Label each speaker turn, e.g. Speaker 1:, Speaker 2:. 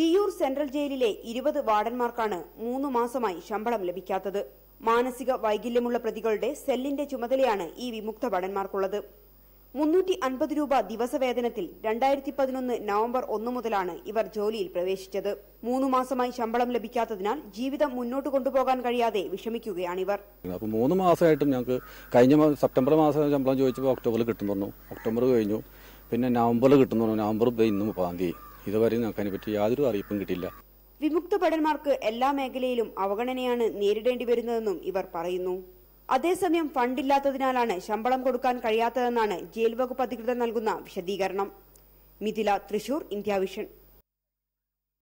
Speaker 1: Viyyur central ജയിലിലെ ഇരുപത് വാർഡന്മാർക്കാണ് മൂന്ന് മാസമായി ശമ്പളം ലഭിക്കാത്തത് മാനസിക വൈകല്യമുള്ള പ്രതികളുടെ സെല്ലിന്റെ ചുമതലയാണ് ഈ വിമുക്ത ഭടന്മാർക്കുള്ളത് മുന്നൂറ്റി അൻപത് രൂപ ദിവസവേതനത്തിൽ രണ്ടായിരത്തി പതിനൊന്ന് നവംബർ ഒന്ന് മുതലാണ് ഇവർ ജോലിയിൽ പ്രവേശിച്ചത് മൂന്ന് മാസമായി ശമ്പളം ലഭിക്കാത്തതിനാൽ ജീവിതം മുന്നോട്ട് കൊണ്ടുപോകാൻ കഴിയാതെ വിഷമിക്കുകയാണിവർ
Speaker 2: അപ്പോൾ മൂന്ന് മാസമായിട്ടും ഞങ്ങൾക്ക് കഴിഞ്ഞ സെപ്റ്റംബർ മാസം ശമ്പളം ചോദിച്ചപ്പോൾ ഒക്ടോബറിൽ കിട്ടുന്നു ഒക്ടോബർ കഴിഞ്ഞു പിന്നെ നവംബറിൽ കിട്ടുന്നു നവംബർ ഇന്ന് മുപ്പതാം തീയതി ഇതുവരെ ഞങ്ങൾക്കതിനെപ്പറ്റി യാതൊരു അറിയിപ്പും കിട്ടില്ല
Speaker 1: വിമുക്ത ഭടന്മാർക്ക് എല്ലാ മേഖലയിലും അവഗണനയാണ് നേരിടേണ്ടി വരുന്നതെന്നും ഇവർ പറയുന്നു അതേസമയം ഫണ്ടില്ലാത്തതിനാലാണ് ശമ്പളം കൊടുക്കാൻ കഴിയാത്തതെന്നാണ് ജയിൽ വകുപ്പ് അധികൃതർ നൽകുന്ന വിശദീകരണം മിഥില തൃശൂർ ഇന്ത്യാവിഷൻ